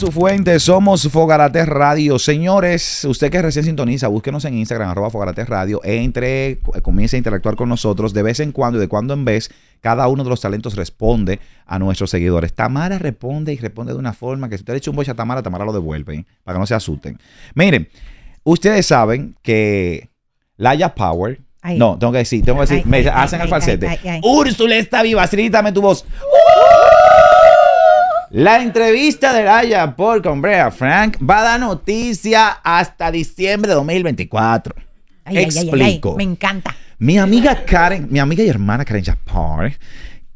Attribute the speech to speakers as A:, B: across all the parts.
A: su fuente, somos Fogarate Radio. Señores, usted que recién sintoniza, búsquenos en Instagram, arroba Fogarate Radio, entre, eh, comience a interactuar con nosotros de vez en cuando y de cuando en vez. Cada uno de los talentos responde a nuestros seguidores. Tamara responde y responde de una forma que si usted le echa un boche a Tamara, Tamara lo devuelve, ¿eh? para que no se asusten. Miren, ustedes saben que Laia Power, No, tengo que decir, tengo que decir, me hacen el falsete. Úrsula está viva, dame tu voz. ¡Uh! La entrevista de raya por con Brea Frank va a dar noticia hasta diciembre de 2024. Ay, Explico. me encanta. Mi amiga Karen, mi amiga y hermana Karen Japar,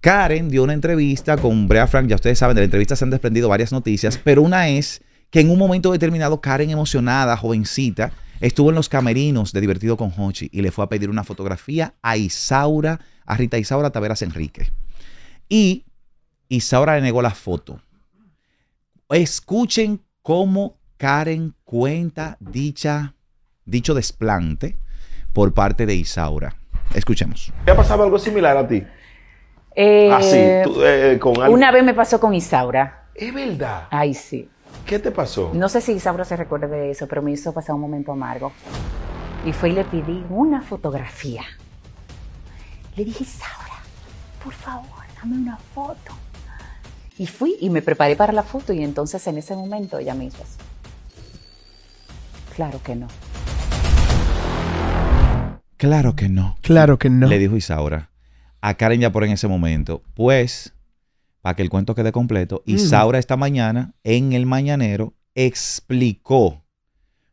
A: Karen dio una entrevista con Brea Frank. Ya ustedes saben, de la entrevista se han desprendido varias noticias, pero una es que en un momento determinado Karen emocionada, jovencita, estuvo en los camerinos de Divertido con Hochi y le fue a pedir una fotografía a Isaura, a Rita Isaura Taveras Enrique. Y Isaura le negó la foto. Escuchen cómo Karen cuenta dicha, dicho desplante por parte de Isaura. Escuchemos. ¿Te ha pasado algo similar a ti?
B: Eh,
C: Así, eh,
A: eh, con Una
B: vez me pasó con Isaura. ¿Es verdad? Ay, sí.
A: ¿Qué te pasó? No
B: sé si Isaura se recuerda de eso, pero me hizo pasar un momento amargo. Y fue y le pedí una fotografía. Le dije, Isaura,
D: por favor, dame una foto.
B: Y fui y me preparé para la foto y entonces en ese momento ella me hizo Claro
D: que no.
A: Claro que no. Claro que no. Le dijo Isaura a Karen Yapor en ese momento. Pues, para que el cuento quede completo, Isaura esta mañana en el mañanero explicó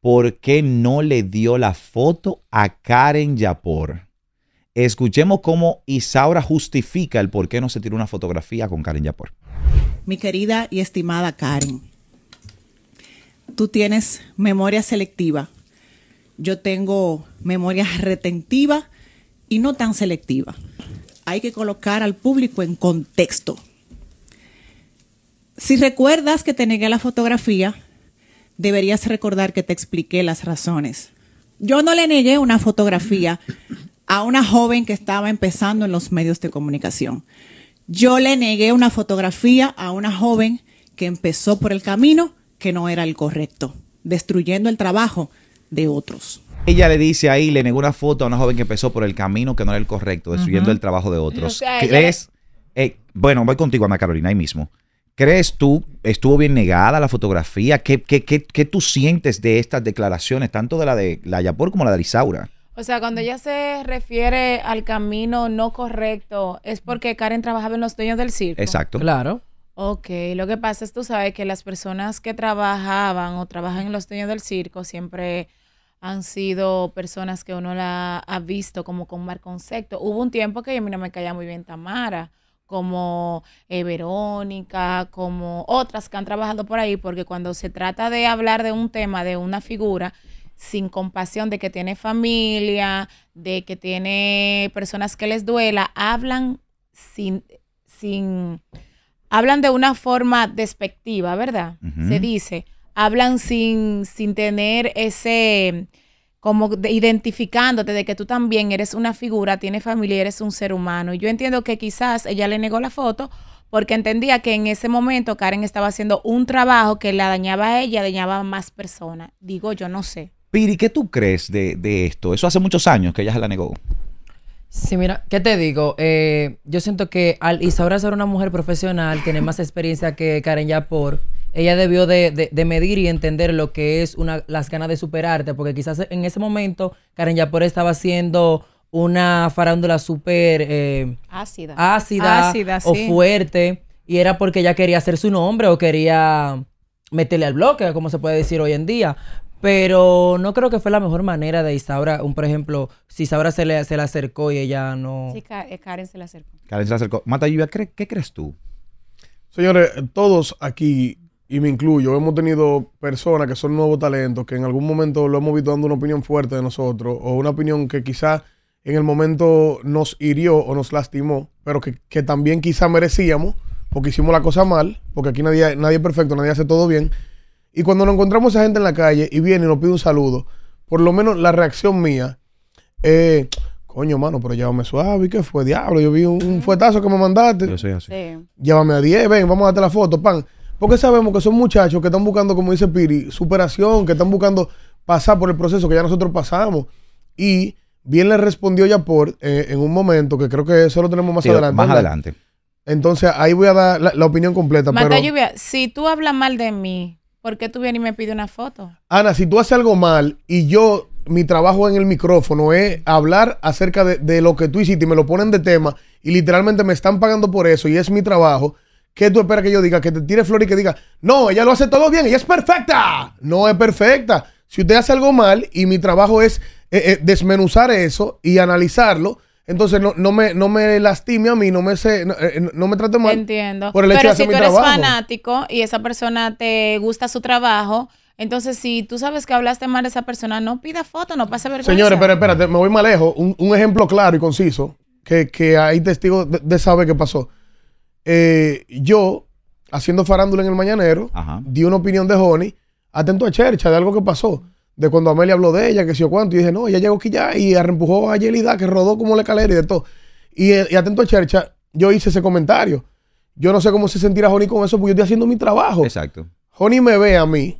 A: por qué no le dio la foto a Karen Yapor. Escuchemos cómo Isaura justifica el por qué no se tiró una fotografía con Karen Yapor.
D: Mi querida y estimada Karen, tú tienes memoria selectiva. Yo tengo memoria retentiva y no tan selectiva. Hay que colocar al público en contexto. Si recuerdas que te negué la fotografía, deberías recordar que te expliqué las razones. Yo no le negué una fotografía a una joven que estaba empezando en los medios de comunicación. Yo le negué una fotografía a una joven que empezó por el camino que no era el correcto, destruyendo el trabajo
A: de otros. Ella le dice ahí, le negó una foto a una joven que empezó por el camino que no era el correcto, destruyendo el trabajo de otros. Eh, bueno, voy contigo, Ana Carolina, ahí mismo. ¿Crees tú, estuvo bien negada la fotografía? ¿Qué, tú sientes de estas declaraciones, tanto de la de la como la de Isaura?
C: O sea, cuando ella se refiere al camino no correcto, es porque Karen trabajaba en los dueños del circo.
A: Exacto. Claro.
C: Ok, lo que pasa es, tú sabes que las personas que trabajaban o trabajan en los dueños del circo siempre han sido personas que uno la ha visto como con mal concepto. Hubo un tiempo que a mí no me caía muy bien Tamara, como eh, Verónica, como otras que han trabajado por ahí, porque cuando se trata de hablar de un tema, de una figura, sin compasión de que tiene familia, de que tiene personas que les duela, hablan sin, sin, hablan de una forma despectiva, ¿verdad? Se dice, hablan sin, sin tener ese, como de, identificándote de que tú también eres una figura, tienes familia, eres un ser humano. Y yo entiendo que quizás ella le negó la foto porque entendía que en ese momento Karen estaba haciendo un trabajo que la dañaba a ella, dañaba a más personas. Digo, yo no sé.
A: Piri, ¿qué tú crees de, esto? Eso hace muchos años que ella se la negó.
E: Sí, mira, ¿qué te digo? Eh, yo siento que al Isaura ser una mujer profesional, tiene más experiencia que Karen Yapor, ella debió de, medir y entender lo que es una, las ganas de superarte, porque quizás en ese momento Karen Yapor estaba siendo una farándula súper eh, ácida. ácida. o fuerte, y era porque ella quería hacer su nombre o quería meterle al bloque, como se puede decir hoy en día. Pero no creo que fue la mejor manera de Isaura. Un, por ejemplo, si Isaura se le, se le acercó y ella no.
B: Sí, eh, Karen se le acercó.
F: Karen se le acercó. Mata Lluvia, ¿qué, crees tú? Señores, todos aquí, y me incluyo, hemos tenido personas que son nuevos talentos, que en algún momento lo hemos visto dando una opinión fuerte de nosotros, o una opinión que quizá en el momento nos hirió o nos lastimó, pero que, también quizá merecíamos, porque hicimos la cosa mal, porque aquí nadie, nadie es perfecto, nadie hace todo bien y cuando nos encontramos a gente en la calle y viene y nos pide un saludo, por lo menos la reacción mía es, eh, coño, mano, pero llévame suave, ¿qué fue? Diablo, yo vi un, fuetazo que me mandaste. Yo soy así. Llévame a 10, ven, vamos a darte la foto, pan. Porque sabemos que son muchachos que están buscando, como dice Piri, superación, que están buscando pasar por el proceso que ya nosotros pasamos. Y bien le respondió ya por eh, en un momento, que creo que eso lo tenemos más adelante. Más adelante. Entonces ahí voy a dar la, opinión completa. Mata
C: Lluvia, si tú hablas mal de mí, ¿Por qué tú vienes y me pides una foto?
F: Ana, si tú haces algo mal y yo, mi trabajo en el micrófono es hablar acerca de, lo que tú hiciste y me lo ponen de tema y literalmente me están pagando por eso y es mi trabajo, ¿qué tú esperas que yo diga? Que te tire flor y que diga, no, ella lo hace todo bien, ella es perfecta. No es perfecta. Si usted hace algo mal y mi trabajo es eh, eh, desmenuzar eso y analizarlo, entonces no, me, no me lastime a mí, no me, sé, eh, no, me trate mal. Entiendo. Por el hecho Pero si tú eres fanático
C: y esa persona te gusta su trabajo, entonces, si tú sabes que hablaste mal de esa persona, no pida foto, no pase vergüenza. Señores, pero
F: espérate, me voy más lejos. Un, ejemplo claro y conciso, que, que hay testigos de, sabe saber qué pasó. Eh, yo, haciendo farándula en el mañanero, di una opinión de Honey, atento a Chercha, de algo que pasó de cuando Amelia habló de ella, que si o cuánto, y dije, no, ella llegó aquí ya y arrempujó a Yelida, que rodó como la escalera y de todo. Y, eh, atento a Chercha, yo hice ese comentario. Yo no sé cómo se sentirá Joni con eso, porque yo estoy haciendo mi trabajo. Exacto. Joni me ve a mí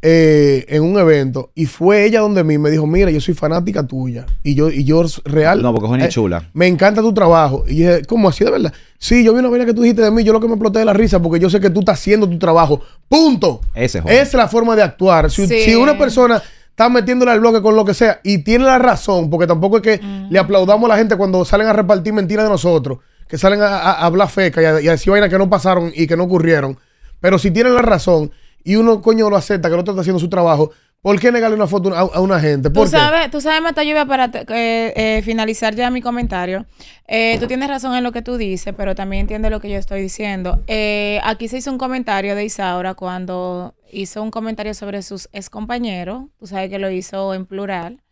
F: eh, en un evento y fue ella donde mí me dijo, mira, yo soy fanática tuya y yo, y yo real. No,
A: porque Joni es eh, chula.
F: Me encanta tu trabajo. Y dije, ¿cómo así de verdad? Sí, yo vi una vaina que tú dijiste de mí, yo lo que me exploté de la risa porque yo sé que tú estás haciendo tu trabajo. Punto. Ese es Esa es la forma de actuar. si una persona Está metiéndole al bloque con lo que sea. Y tiene la razón, porque tampoco es que mm. le aplaudamos a la gente cuando salen a repartir mentiras de nosotros, que salen a, hablar feca y a, decir vainas que no pasaron y que no ocurrieron. Pero si tienen la razón y uno coño lo acepta, que el otro está haciendo su trabajo, ¿Por qué negarle una foto a, una gente? tú, Sabes,
C: tú sabes, Mata Lluvia, para eh, finalizar ya mi comentario. Eh, tú tienes razón en lo que tú dices, pero también entiendes lo que yo estoy diciendo. Eh, aquí se hizo un comentario de Isaura cuando hizo un comentario sobre sus compañeros. Tú sabes que lo hizo en plural,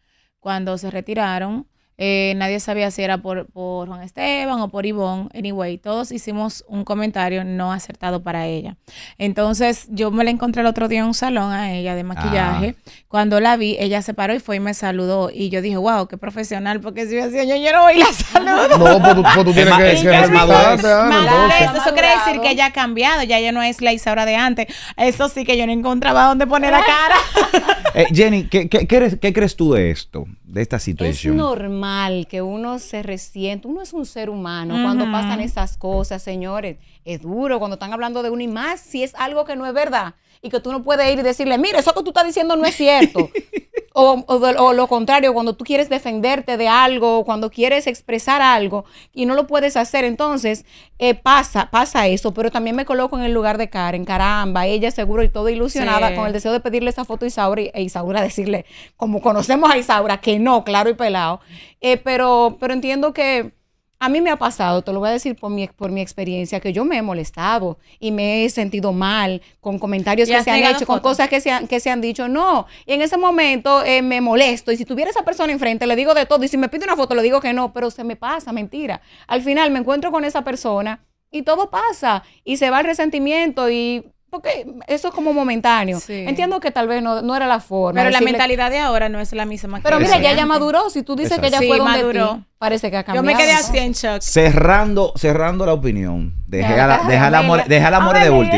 C: cuando se retiraron. Eh, nadie sabía si era por, por Juan Esteban o por Ivonne. Anyway, todos hicimos un comentario no acertado para ella. Entonces, yo me la encontré el otro día en un salón a ella de maquillaje. Ah. Cuando la vi, ella se paró y fue y me saludó. Y yo dije, wow, qué profesional, porque si yo yo, yo no voy y la saludo. No,
F: pues, tú pues tienes que, decir Eso
C: quiere decir que ella ha cambiado, ya ella no es la
B: Isaura de antes. Eso sí que yo no encontraba dónde poner la cara.
A: Eh, Jenny, ¿qué, qué, ¿qué crees tú de esto? de esta situación. Es
B: normal que uno se resiente, uno es un ser humano cuando pasan esas cosas, señores. Es duro cuando están hablando de uno y más si es algo que no es verdad y que tú no puedes ir y decirle, mira, eso que tú estás diciendo no es cierto. O, lo contrario, cuando tú quieres defenderte de algo, cuando quieres expresar algo y no lo puedes hacer, entonces eh, pasa, pasa eso. Pero también me coloco en el lugar de Karen, caramba, ella seguro y todo ilusionada con el deseo de pedirle esa foto a Isaura y, e Isaura decirle, como conocemos a Isaura, que no, claro y pelado. Eh, pero, pero entiendo que a mí me ha pasado, te lo voy a decir por mi, por mi experiencia, que yo me he molestado y me he sentido mal con comentarios que se han hecho, con cosas que se han, que se han dicho. No, y en ese momento eh, me molesto. Y si tuviera esa persona enfrente, le digo de todo. Y si me pide una foto, le digo que no, pero se me pasa, mentira. Al final me encuentro con esa persona y todo pasa. Y se va el resentimiento y porque eso es como momentáneo. Entiendo que tal vez no, era la forma. Pero la mentalidad de ahora
C: no es la misma. Pero mira, ella ya maduró. Si tú dices que ella fue donde parece que ha cambiado. Yo me quedé así en
A: Cerrando, cerrando la opinión. Deja, la, deja, deja ah, de último.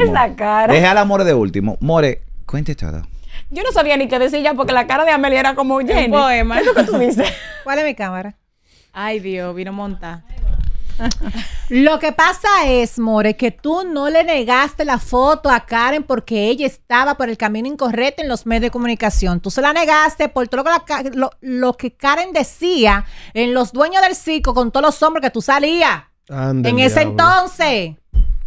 A: Deja el amor de último. More, todo.
B: Yo no sabía ni qué decir ya porque la cara de Amelia
C: era como Un poema. ¿Qué es lo que tú dices? ¿Cuál es mi cámara? Ay, Dios, vino monta.
D: Lo que pasa es, More, que tú no le negaste la foto a Karen porque ella estaba por el camino incorrecto en los medios de comunicación. Tú se la negaste por todo lo que, Karen decía en los dueños del circo con todos los hombres que tú salías.
E: en ese
D: entonces.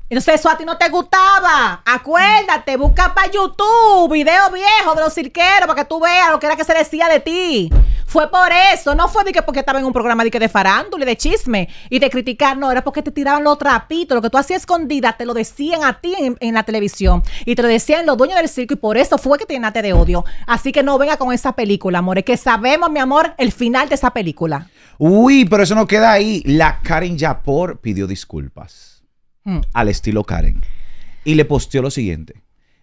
D: Entonces eso a ti no te gustaba. Acuérdate, busca para YouTube video viejo de los cirqueros para que tú veas lo que era que se decía de ti. Fue por eso, no fue porque estaba en un programa de que de farándula y de chisme y de criticar, no, era porque te tiraban los trapitos, lo que tú hacías escondida, te lo decían a ti en, la televisión y te lo decían los dueños del circo y por eso fue que te llenaste de odio. Así que no venga con esa película, amores, que sabemos, mi amor, el final de esa película.
A: Uy, pero eso no queda ahí. La Karen Yapor pidió disculpas. Hmm. al estilo Karen. Y le posteó lo siguiente.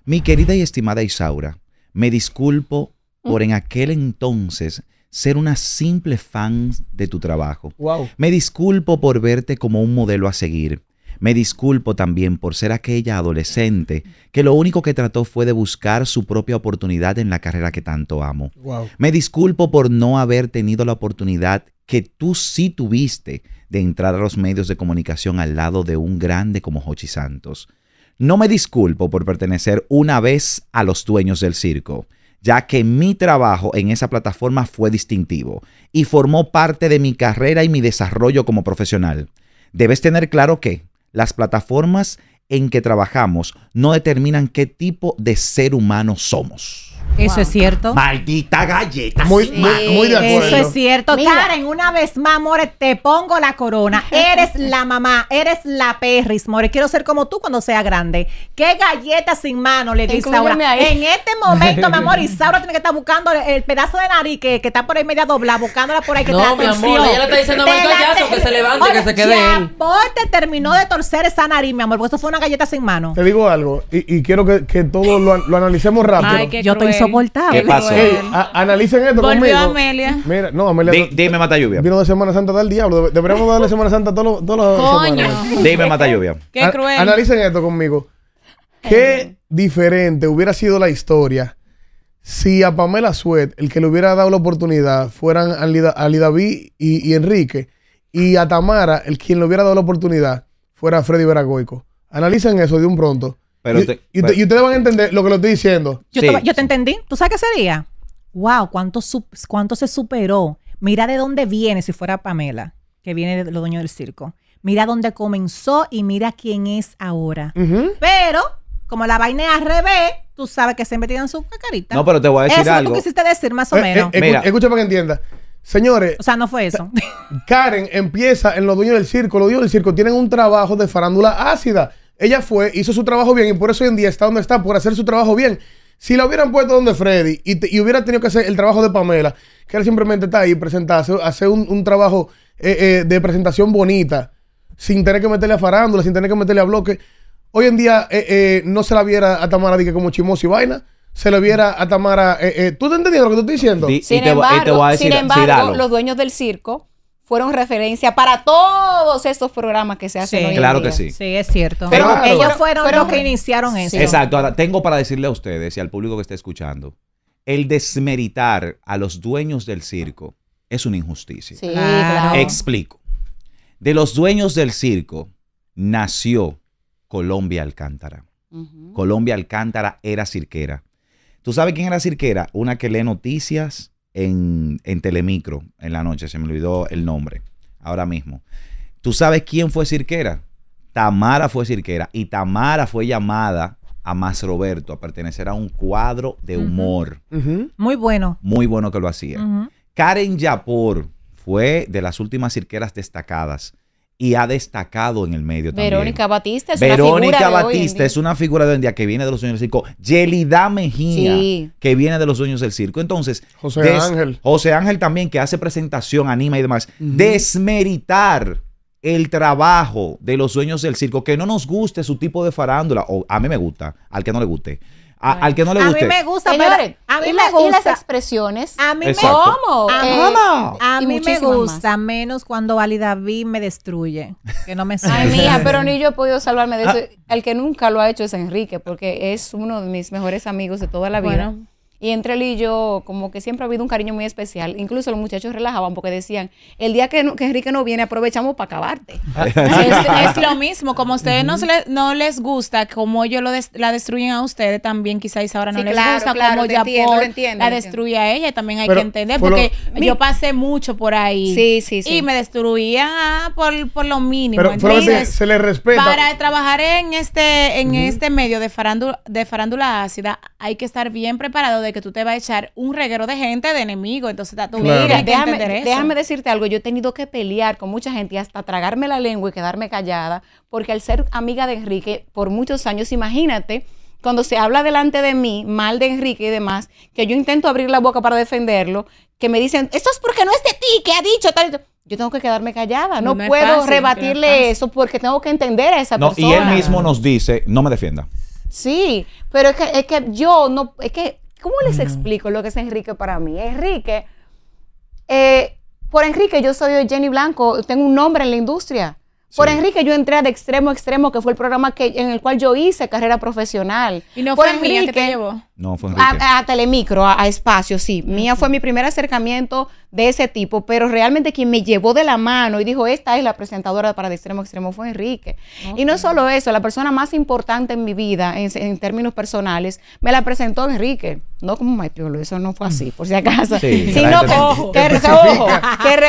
A: Mi querida y estimada Isaura, me disculpo por en aquel entonces ser una simple fan de tu trabajo. Me disculpo por verte como un modelo a seguir. Me disculpo también por ser aquella adolescente que lo único que trató fue de buscar su propia oportunidad en la carrera que tanto amo. Me disculpo por no haber tenido la oportunidad que tú sí tuviste de entrar a los medios de comunicación al lado de un grande como Hochi Santos. No me disculpo por pertenecer una vez a los dueños del circo, ya que mi trabajo en esa plataforma fue distintivo y formó parte de mi carrera y mi desarrollo como profesional. Debes tener claro que las plataformas en que trabajamos no determinan qué tipo de ser humano somos.
D: Eso es cierto.
A: Maldita galleta.
F: Muy, Eso es
D: cierto. Mira. Karen, una vez más, More, te pongo la corona. Eres la mamá, eres la perris, More. Quiero ser como tú cuando sea grande. ¿Qué galleta sin mano le dice Isaura? En este momento, mi amor, Isaura tiene que estar buscando el pedazo de nariz que, que está por ahí media doblada, buscándola por ahí que no, mi amor,
E: ella le está diciendo a que se levante, que
D: se quede él. te terminó de torcer esa nariz, mi amor, porque eso fue una galleta sin mano.
F: Te digo algo, y, quiero que, que todo lo, analicemos rápido. yo Importable ¿Qué analicen esto conmigo. Mira, no, Amelia. Dime mata lluvia. Vino de Semana Santa del diablo. Deberíamos darle Semana Santa todos los. Todos semanas. Dime mata lluvia. Qué cruel. analicen esto conmigo. Eh, Qué diferente hubiera sido la historia si a Pamela Suet, el que le hubiera dado la oportunidad, fueran Alida, David y, y Enrique, y a Tamara, el quien le hubiera dado la oportunidad, fuera Freddy Veragoico. Analicen eso de un pronto y, ustedes van a entender lo que lo estoy diciendo. Yo, te,
D: entendí. ¿Tú sabes qué sería? Wow, ¿cuánto, se superó? Mira de dónde viene, si fuera Pamela, que viene de los dueños del circo. Mira dónde comenzó y mira quién es ahora. Pero, como la vaina es al revés, tú sabes que se metido en su carita. No, pero te voy a decir algo. es lo que quisiste decir, más o eh, eh, menos.
F: Escucha para que entienda, Señores. O sea, no fue eso. Karen empieza en los dueños del circo. Los dueños del circo tienen un trabajo de farándula ácida. Ella fue, hizo su trabajo bien y por eso hoy en día está donde está, por hacer su trabajo bien. Si la hubieran puesto donde Freddy y, hubiera tenido que hacer el trabajo de Pamela, que él simplemente está ahí presentarse hace, un, trabajo eh, eh, de presentación bonita, sin tener que meterle a farándula, sin tener que meterle a bloque, hoy en día eh, no se la viera a Tamara como chimoso y vaina se la viera a Tamara. ¿Tú te entendiendo lo que te estoy diciendo? sin, embargo,
B: los dueños del circo fueron referencia para todos estos programas que se hacen Claro que sí. Sí, es
D: cierto. Pero ellos fueron, los que iniciaron eso.
A: Exacto. tengo para decirle a ustedes y al público que está escuchando, el desmeritar a los dueños del circo es una injusticia. Sí, claro. Explico. De los dueños del circo nació Colombia Alcántara. Colombia Alcántara era cirquera. ¿Tú sabes quién era cirquera? Una que lee noticias, en, Telemicro en la noche, se me olvidó el nombre ahora mismo. ¿Tú sabes quién fue cirquera? Tamara fue cirquera y Tamara fue llamada a Más Roberto a pertenecer a un cuadro de humor.
D: Muy bueno.
A: Muy bueno que lo hacía. Karen Yapor fue de las últimas cirqueras destacadas y ha destacado en el medio también. Verónica
B: Batista es una figura de hoy es
A: una figura de hoy en día que viene de los sueños del circo. Yelida Mejía, que viene de los sueños del circo. Entonces, José Ángel. José Ángel también, que hace presentación, anima y demás. Desmeritar el trabajo de los sueños del circo, que no nos guste su tipo de farándula, o a mí me gusta, al que no le guste al que no le guste. A mí me
D: gusta, Señores, a mí me las expresiones? A mí me eh, ¿Cómo? A, a mí me gusta menos cuando Valida me destruye, que no me Ay, mía, pero ni yo he podido salvarme de ah. eso. El que nunca lo ha hecho es Enrique, porque
B: es uno de mis mejores amigos de toda la vida. Y entre él y yo, como que siempre ha habido un cariño muy especial. Incluso los muchachos relajaban porque decían, el día que, Enrique no viene, aprovechamos para acabarte.
A: Ah,
C: es, lo
B: mismo, como a ustedes no, no, les gusta, como ellos lo la
C: destruyen a ustedes, también quizás ahora no les gusta, como ya la destruye a ella, también hay que entender, porque yo pasé mucho por ahí. Sí, sí, sí. Y me destruía por, por, lo mínimo. Pero, se,
F: le respeta. Para
C: trabajar en este, en este medio de farándula, de farándula ácida, hay que estar bien preparado de que tú te vas a echar un reguero de gente, de enemigo.
B: Entonces, Mira, déjame, déjame decirte algo. Yo he tenido que pelear con mucha gente hasta tragarme la lengua y quedarme callada, porque al ser amiga de Enrique por muchos años, imagínate cuando se habla delante de mí, mal de Enrique y demás, que yo intento abrir la boca para defenderlo, que me dicen, esto es porque no es de ti, que ha dicho tal y tal. Yo tengo que quedarme callada, no, puedo rebatirle eso porque tengo que entender a esa persona. Y él mismo nos
A: dice, no me defienda.
B: Sí, pero es que, es que yo no, es que ¿Cómo les explico lo que es Enrique para mí? Enrique, eh, por Enrique yo soy Jenny Blanco, tengo un nombre en la industria. Por Enrique yo entré a de extremo a extremo, que fue el programa que, en el cual yo hice carrera profesional. ¿Y no Por fue Enrique, que llevó? No, fue Enrique. A, a Telemicro, a, Espacio, sí. Ah, mía fue mi primer acercamiento de ese tipo, pero realmente quien me llevó de la mano y dijo, esta es la presentadora para de extremo a extremo, fue Enrique. Y no solo eso, la persona más importante en mi vida, en, términos personales, me la presentó Enrique. No como Maipolo, eso no fue así, por si acaso. Sí, Sino que, que, que, ojo,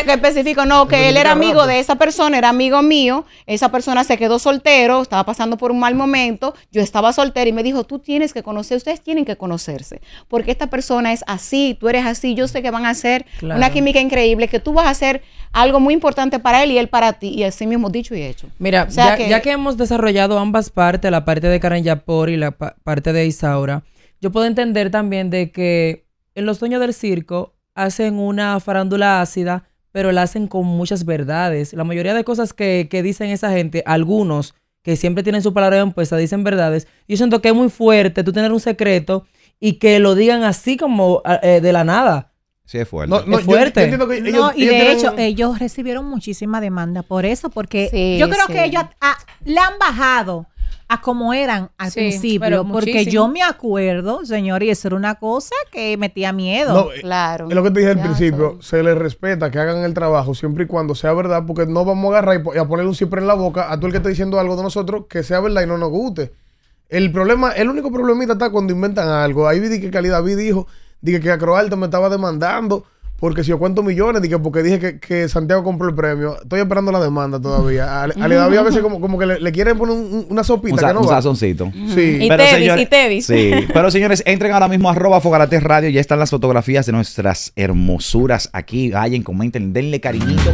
B: que especifico, no, que él era amigo de esa persona, era amigo mío esa persona se quedó soltero, estaba pasando por un mal momento, yo estaba soltera y me dijo, tú tienes que conocer, ustedes tienen que conocerse, porque esta persona es así, tú eres así, yo sé que van a hacer una química increíble, que tú vas a hacer algo muy importante para él y él para ti, y así mismo
E: dicho y hecho. Mira, ya, que, hemos desarrollado ambas partes, la parte de Karen Yapor y la parte de Isaura, yo puedo entender también de que en los sueños del circo hacen una farándula ácida pero la hacen con muchas verdades. La mayoría de cosas que, que dicen esa gente, algunos que siempre tienen su palabra impuesta, dicen verdades. Yo siento que es muy fuerte tú tener un secreto y que lo digan así como ah, eh, de la nada. Sí, es
A: fuerte. es fuerte.
F: y
D: de hecho, ellos recibieron muchísima demanda por eso, porque yo creo que ellos ah, le han bajado a como eran al principio, porque yo me acuerdo, señor, y eso era una cosa que metía miedo. Eh, claro.
F: Es lo que te dije al principio, se les respeta que hagan el trabajo siempre y cuando sea verdad, porque no vamos a agarrar y, a ponerlo un siempre en la boca a todo el que está diciendo algo de nosotros que sea verdad y no nos guste. El problema, el único problemita está cuando inventan algo. Ahí vi que Calidad vi dijo, dije que Acroalto me estaba demandando porque si yo cuento millones, dije, porque dije que, Santiago compró el premio, estoy esperando la demanda todavía. A, a veces como, como que le, quieren poner una sopita. Un, que un sazoncito.
A: Sí. Y pero, señores, y Tevis. Pero señores, entren ahora mismo a arroba Radio, ya están las fotografías de nuestras hermosuras aquí. Vayan, comenten, denle cariñito.